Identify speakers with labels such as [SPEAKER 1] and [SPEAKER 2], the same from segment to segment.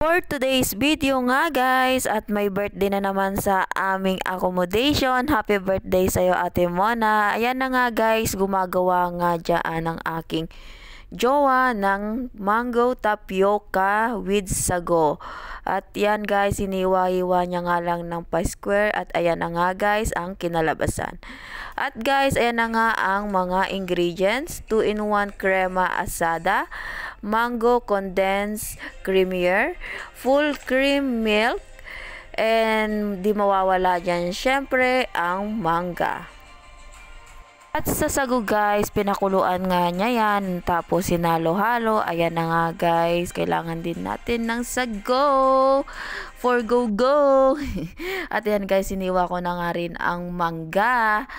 [SPEAKER 1] For today's video nga guys at may birthday na naman sa aming accommodation. Happy birthday sa'yo ate Mona. Ayan na nga guys gumagawa nga dyan ng aking jowa ng mango tapioca with sago. At yan guys iniwa-iwa niya nga lang ng pa-square at ayan na nga guys ang kinalabasan. At guys ayan na nga ang mga ingredients. 2 in 1 crema asada mango condensed creamier, full cream milk, and di mawawala dyan syempre ang mangga. At sa sagu guys, pinakuluan nga niya yan. Tapos sinalo-halo. Ayan na nga guys, kailangan din natin ng sago. For go go. At yan guys, siniwa ko na nga rin ang mangga.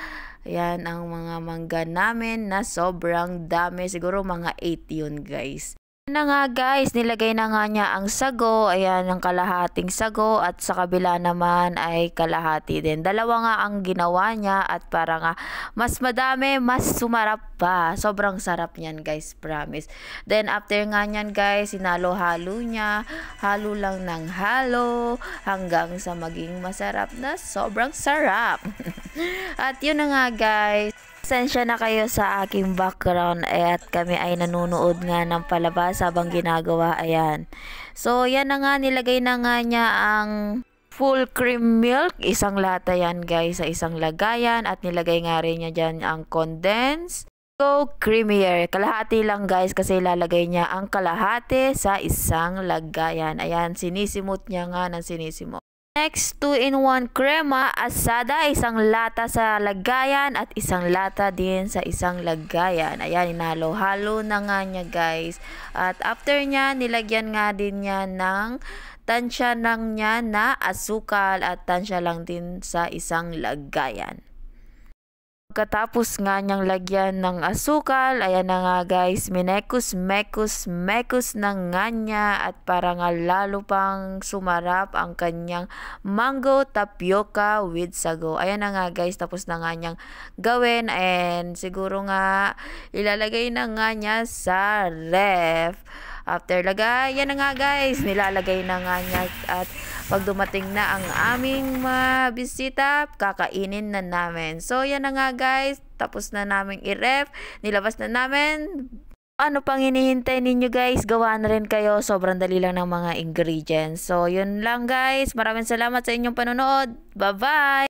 [SPEAKER 1] Ayan ang mga mangga namin na sobrang dami. Siguro mga 8 yun guys na nga guys, nilagay na nga niya ang sago, ayan ang kalahating sago at sa kabila naman ay kalahati din. Dalawa nga ang ginawa niya at para nga mas madami, mas sumarap pa. Sobrang sarap niyan guys, promise. Then after nga niyan guys, sinalo-halo niya, halo lang ng halo hanggang sa maging masarap na sobrang sarap. at yun na nga guys. Sensya na kayo sa aking background eh, at kami ay nanonood nga ng palabas habang ginagawa ayan. So yan na nga nilagay na nga niya ang full cream milk, isang lata yan guys sa isang lagayan at nilagay nga rin niya dyan ang condensed go creamier. Kalahati lang guys kasi ilalagay niya ang kalahati sa isang lagayan. Ayan, sinisimot niya nga ng sinisimot. Next, 2-in-1 crema, asada, isang lata sa lagayan at isang lata din sa isang lagayan. Ayan, inalo-halo na nga niya guys. At after niya, nilagyan nga din niya ng tansya lang niya na asukal at tansya lang din sa isang lagayan. Pagkatapos nga niyang lagyan ng asukal, ayan na nga guys, minekus, mekus, mekus na nga niya at para nga lalo pang sumarap ang kanyang mango tapioca with sago. Ayan na nga guys, tapos na nga niyang gawin and siguro nga ilalagay na nga niya sa ref after lagayan na nga guys nilalagay na nga niya at pag dumating na ang aming mga bisita kakainin na namin so yan na nga guys tapos na namin i-ref nilabas na namin ano pang hinihintay ninyo guys, gawa na rin kayo. Sobrang dali lang ng mga ingredients. So, yun lang guys. Maraming salamat sa inyong panonood. Bye-bye!